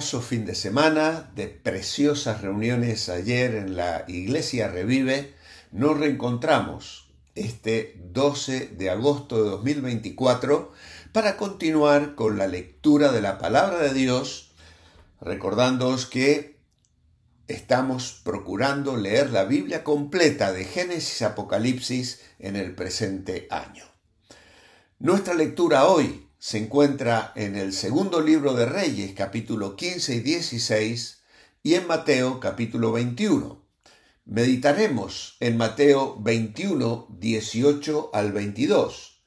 fin de semana, de preciosas reuniones ayer en la iglesia Revive. Nos reencontramos este 12 de agosto de 2024 para continuar con la lectura de la palabra de Dios, recordándoos que estamos procurando leer la Biblia completa de Génesis Apocalipsis en el presente año. Nuestra lectura hoy se encuentra en el segundo libro de Reyes, capítulo 15 y 16, y en Mateo, capítulo 21. Meditaremos en Mateo 21, 18 al 22.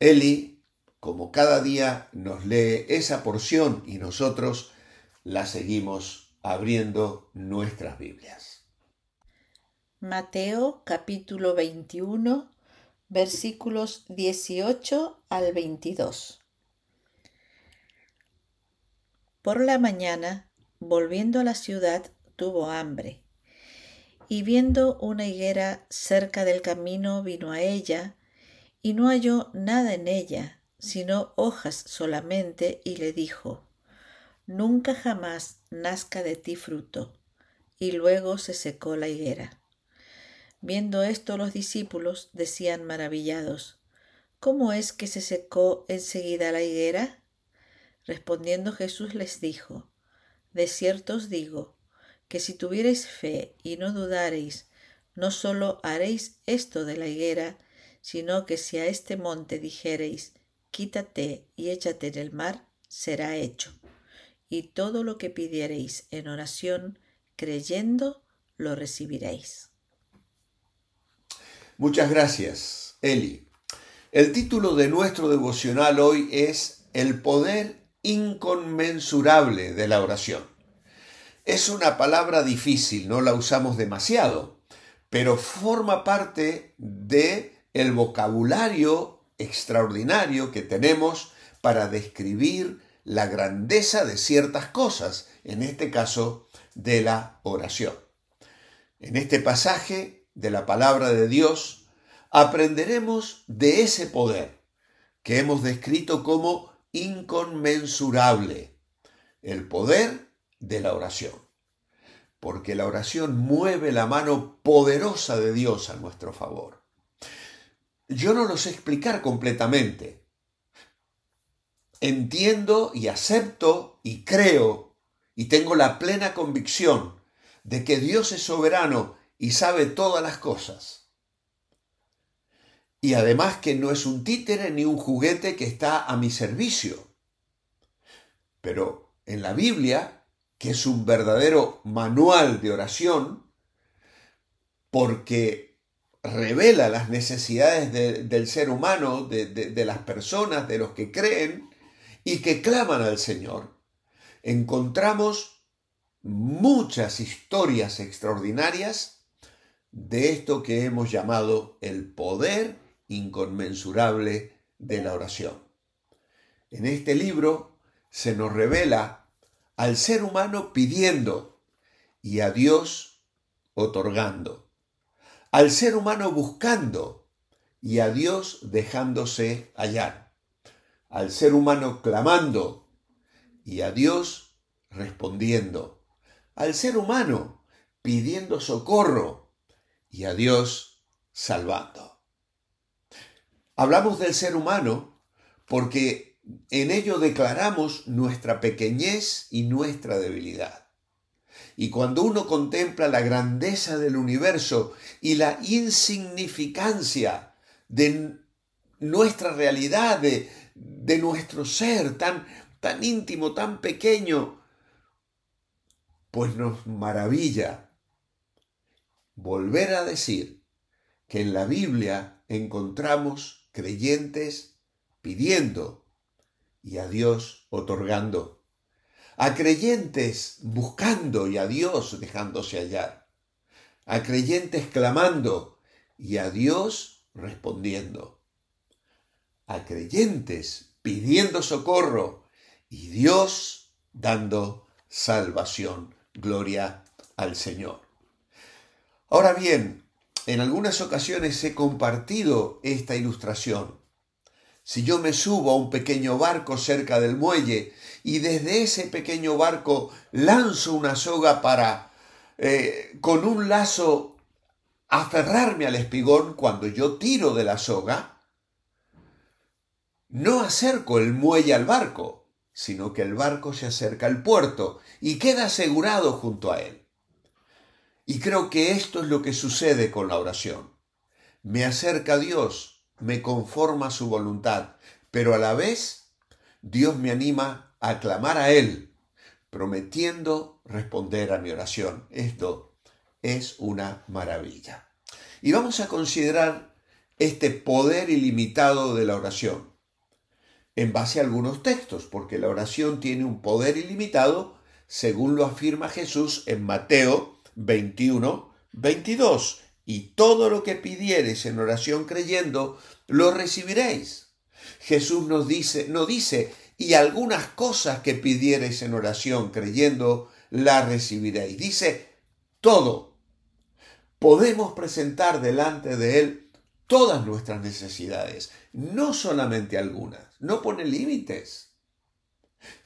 Eli, como cada día, nos lee esa porción y nosotros la seguimos abriendo nuestras Biblias. Mateo capítulo 21 versículos 18 al 22. Por la mañana, volviendo a la ciudad, tuvo hambre, y viendo una higuera cerca del camino vino a ella, y no halló nada en ella, sino hojas solamente, y le dijo, Nunca jamás nazca de ti fruto. Y luego se secó la higuera. Viendo esto los discípulos decían maravillados, ¿Cómo es que se secó enseguida la higuera? Respondiendo Jesús les dijo, De cierto os digo, que si tuviereis fe y no dudareis, no sólo haréis esto de la higuera, sino que si a este monte dijereis, Quítate y échate en el mar, será hecho. Y todo lo que pidiereis en oración, creyendo, lo recibiréis. Muchas gracias, Eli. El título de nuestro devocional hoy es El poder inconmensurable de la oración. Es una palabra difícil, no la usamos demasiado, pero forma parte de el vocabulario extraordinario que tenemos para describir la grandeza de ciertas cosas, en este caso de la oración. En este pasaje de la palabra de Dios aprenderemos de ese poder que hemos descrito como inconmensurable, el poder de la oración. Porque la oración mueve la mano poderosa de Dios a nuestro favor. Yo no lo sé explicar completamente. Entiendo y acepto y creo y tengo la plena convicción de que Dios es soberano y sabe todas las cosas. Y además que no es un títere ni un juguete que está a mi servicio. Pero en la Biblia, que es un verdadero manual de oración, porque revela las necesidades del ser humano, de, de las personas, de los que creen y que claman al Señor, encontramos muchas historias extraordinarias de esto que hemos llamado el poder inconmensurable de la oración. En este libro se nos revela al ser humano pidiendo y a Dios otorgando, al ser humano buscando y a Dios dejándose hallar, al ser humano clamando y a Dios respondiendo, al ser humano pidiendo socorro y a Dios salvando. Hablamos del ser humano porque en ello declaramos nuestra pequeñez y nuestra debilidad. Y cuando uno contempla la grandeza del universo y la insignificancia de nuestra realidad, de, nuestro ser tan, tan íntimo, tan pequeño, pues nos maravilla volver a decir que en la Biblia encontramos creyentes pidiendo y a Dios otorgando, a creyentes buscando y a Dios dejándose hallar, a creyentes clamando y a Dios respondiendo, a creyentes pidiendo socorro y Dios dando salvación. Gloria al Señor. Ahora bien, en algunas ocasiones he compartido esta ilustración. Si yo me subo a un pequeño barco cerca del muelle y desde ese pequeño barco lanzo una soga para, eh, con un lazo, aferrarme al espigón cuando yo tiro de la soga, no acerco el muelle al barco, sino que el barco se acerca al puerto y queda asegurado junto a él. Y creo que esto es lo que sucede con la oración. Me acerca a Dios, me conforma a su voluntad, pero a la vez Dios me anima a clamar a Él, prometiendo responder a mi oración. Esto es una maravilla. Y vamos a considerar este poder ilimitado de la oración en base a algunos textos, porque la oración tiene un poder ilimitado, según lo afirma Jesús en Mateo 21, 22. Y todo lo que pidiereis en oración creyendo, lo recibiréis. Jesús nos dice, no dice, y algunas cosas que pidiereis en oración creyendo, las recibiréis. Dice, todo. Podemos presentar delante de Él todas nuestras necesidades, no solamente algunas. No pone límites.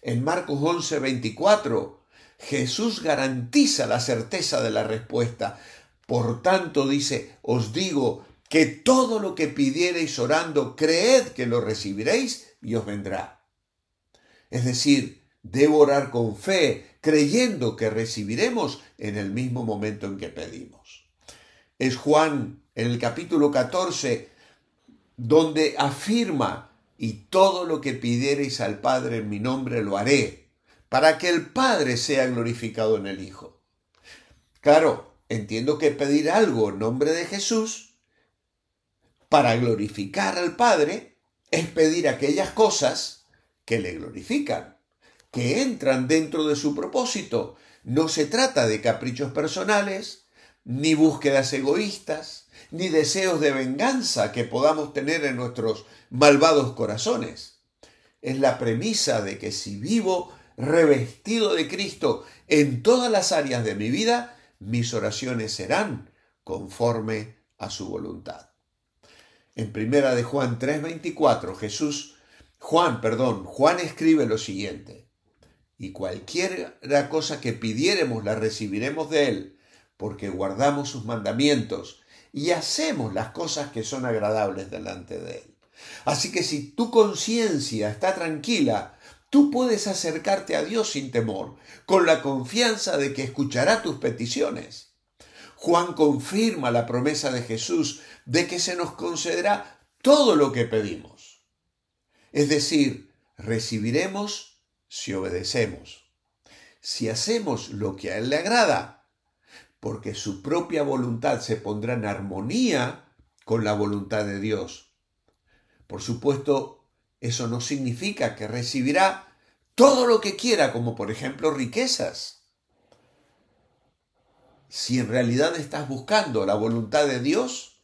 En Marcos 11, 24, Jesús garantiza la certeza de la respuesta. Por tanto, dice, os digo que todo lo que pidiereis orando, creed que lo recibiréis y os vendrá. Es decir, debo orar con fe, creyendo que recibiremos en el mismo momento en que pedimos. Es Juan en el capítulo 14 donde afirma, y todo lo que pidiereis al Padre en mi nombre lo haré, para que el Padre sea glorificado en el Hijo. Claro, entiendo que pedir algo en nombre de Jesús para glorificar al Padre es pedir aquellas cosas que le glorifican, que entran dentro de su propósito. No se trata de caprichos personales, ni búsquedas egoístas, ni deseos de venganza que podamos tener en nuestros malvados corazones. Es la premisa de que si vivo revestido de Cristo en todas las áreas de mi vida, mis oraciones serán conforme a su voluntad. En primera de Juan 3:24, Jesús, Juan, perdón, Juan escribe lo siguiente: Y cualquier cosa que pidiéremos la recibiremos de él, porque guardamos sus mandamientos y hacemos las cosas que son agradables delante de él. Así que si tu conciencia está tranquila, Tú puedes acercarte a Dios sin temor, con la confianza de que escuchará tus peticiones. Juan confirma la promesa de Jesús de que se nos concederá todo lo que pedimos. Es decir, recibiremos si obedecemos, si hacemos lo que a Él le agrada, porque su propia voluntad se pondrá en armonía con la voluntad de Dios. Por supuesto, eso no significa que recibirá todo lo que quiera, como por ejemplo riquezas. Si en realidad estás buscando la voluntad de Dios,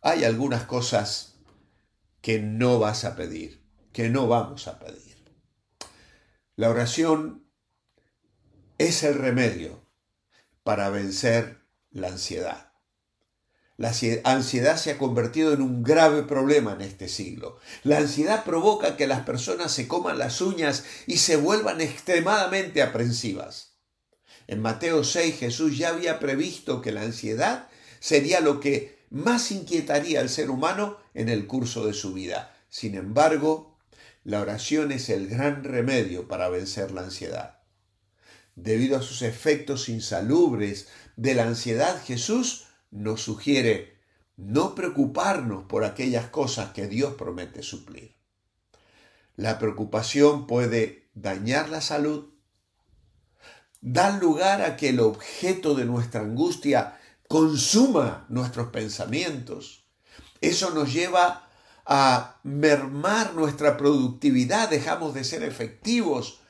hay algunas cosas que no vas a pedir, que no vamos a pedir. La oración es el remedio para vencer la ansiedad. La ansiedad se ha convertido en un grave problema en este siglo. La ansiedad provoca que las personas se coman las uñas y se vuelvan extremadamente aprensivas. En Mateo 6 Jesús ya había previsto que la ansiedad sería lo que más inquietaría al ser humano en el curso de su vida. Sin embargo, la oración es el gran remedio para vencer la ansiedad. Debido a sus efectos insalubres de la ansiedad, Jesús nos sugiere no preocuparnos por aquellas cosas que Dios promete suplir. La preocupación puede dañar la salud, dar lugar a que el objeto de nuestra angustia consuma nuestros pensamientos. Eso nos lleva a mermar nuestra productividad, dejamos de ser efectivos,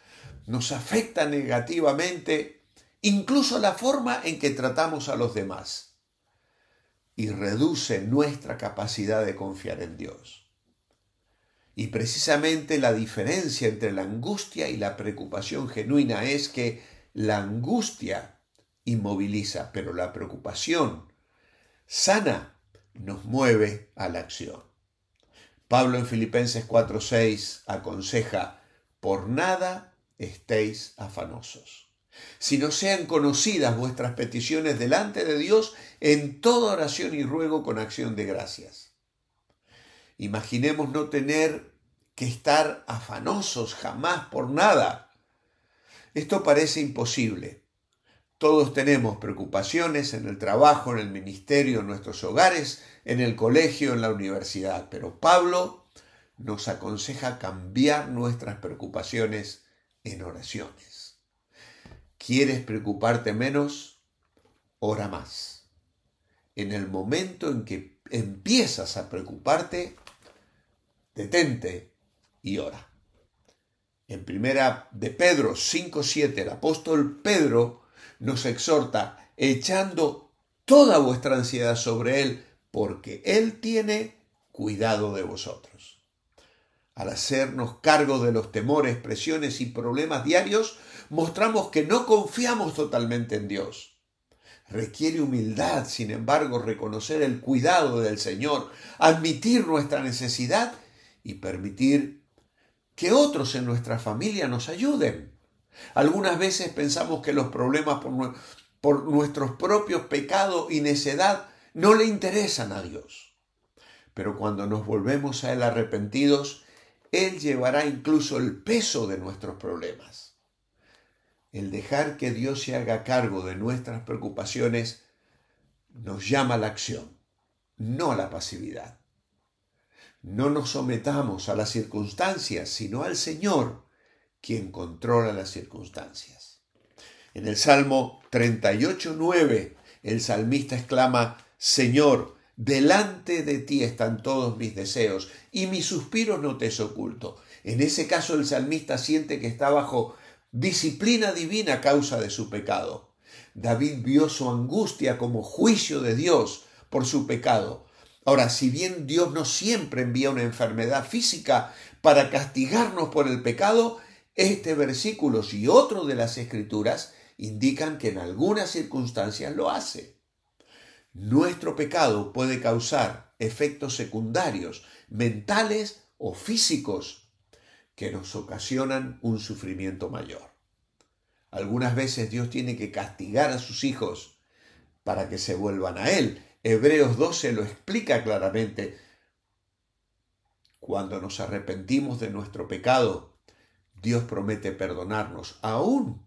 nos afecta negativamente incluso la forma en que tratamos a los demás y reduce nuestra capacidad de confiar en Dios. Y precisamente la diferencia entre la angustia y la preocupación genuina es que la angustia inmoviliza, pero la preocupación sana nos mueve a la acción. Pablo en Filipenses 4:6 aconseja, por nada estéis afanosos. Si no sean conocidas vuestras peticiones delante de Dios en toda oración y ruego con acción de gracias. Imaginemos no tener que estar afanosos jamás por nada. Esto parece imposible. Todos tenemos preocupaciones en el trabajo, en el ministerio, en nuestros hogares, en el colegio, en la universidad, pero Pablo nos aconseja cambiar nuestras preocupaciones en oraciones. ¿Quieres preocuparte menos? Ora más. En el momento en que empiezas a preocuparte, detente y ora. En primera de Pedro 5.7, el apóstol Pedro nos exhorta echando toda vuestra ansiedad sobre Él, porque Él tiene cuidado de vosotros. Al hacernos cargo de los temores, presiones y problemas diarios, mostramos que no confiamos totalmente en Dios. Requiere humildad, sin embargo, reconocer el cuidado del Señor, admitir nuestra necesidad y permitir que otros en nuestra familia nos ayuden. Algunas veces pensamos que los problemas por, nuestros propios pecados y necedad no le interesan a Dios. Pero cuando nos volvemos a Él arrepentidos, Él llevará incluso el peso de nuestros problemas el dejar que Dios se haga cargo de nuestras preocupaciones, nos llama a la acción, no a la pasividad. No nos sometamos a las circunstancias, sino al Señor, quien controla las circunstancias. En el Salmo 38.9, el salmista exclama, Señor, delante de ti están todos mis deseos y mis suspiros no te es oculto. En ese caso el salmista siente que está bajo disciplina divina causa de su pecado. David vio su angustia como juicio de Dios por su pecado. Ahora, si bien Dios no siempre envía una enfermedad física para castigarnos por el pecado, este versículo y otro de las escrituras indican que en algunas circunstancias lo hace. Nuestro pecado puede causar efectos secundarios, mentales o físicos que nos ocasionan un sufrimiento mayor. Algunas veces Dios tiene que castigar a sus hijos para que se vuelvan a Él. Hebreos 12 lo explica claramente. Cuando nos arrepentimos de nuestro pecado, Dios promete perdonarnos, aún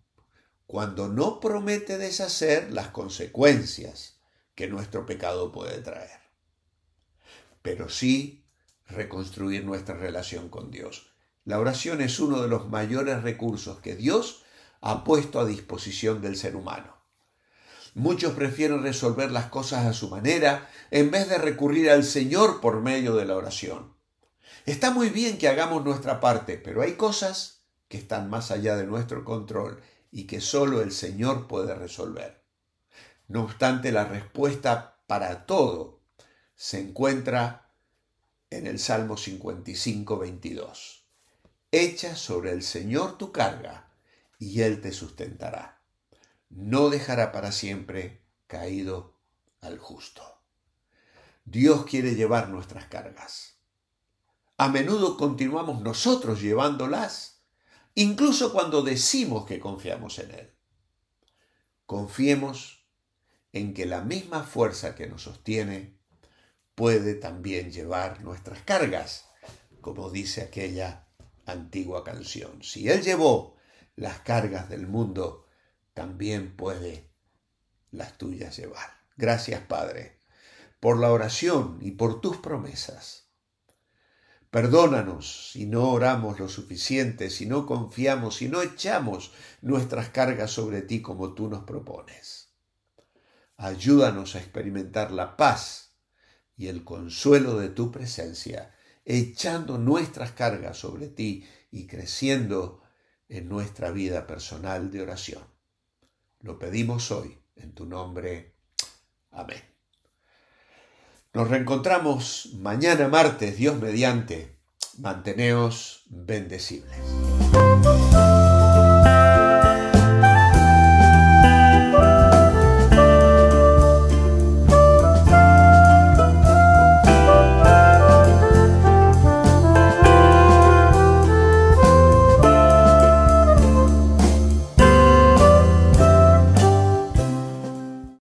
cuando no promete deshacer las consecuencias que nuestro pecado puede traer. Pero sí reconstruir nuestra relación con Dios. La oración es uno de los mayores recursos que Dios ha puesto a disposición del ser humano. Muchos prefieren resolver las cosas a su manera en vez de recurrir al Señor por medio de la oración. Está muy bien que hagamos nuestra parte, pero hay cosas que están más allá de nuestro control y que solo el Señor puede resolver. No obstante, la respuesta para todo se encuentra en el Salmo 55, 22. Echa sobre el Señor tu carga y Él te sustentará. No dejará para siempre caído al justo. Dios quiere llevar nuestras cargas. A menudo continuamos nosotros llevándolas, incluso cuando decimos que confiamos en Él. Confiemos en que la misma fuerza que nos sostiene puede también llevar nuestras cargas, como dice aquella antigua canción. Si Él llevó las cargas del mundo, también puede las tuyas llevar. Gracias, Padre, por la oración y por tus promesas. Perdónanos si no oramos lo suficiente, si no confiamos, si no echamos nuestras cargas sobre ti como tú nos propones. Ayúdanos a experimentar la paz y el consuelo de tu presencia echando nuestras cargas sobre ti y creciendo en nuestra vida personal de oración. Lo pedimos hoy en tu nombre. Amén. Nos reencontramos mañana martes, Dios mediante. Manteneos bendecibles.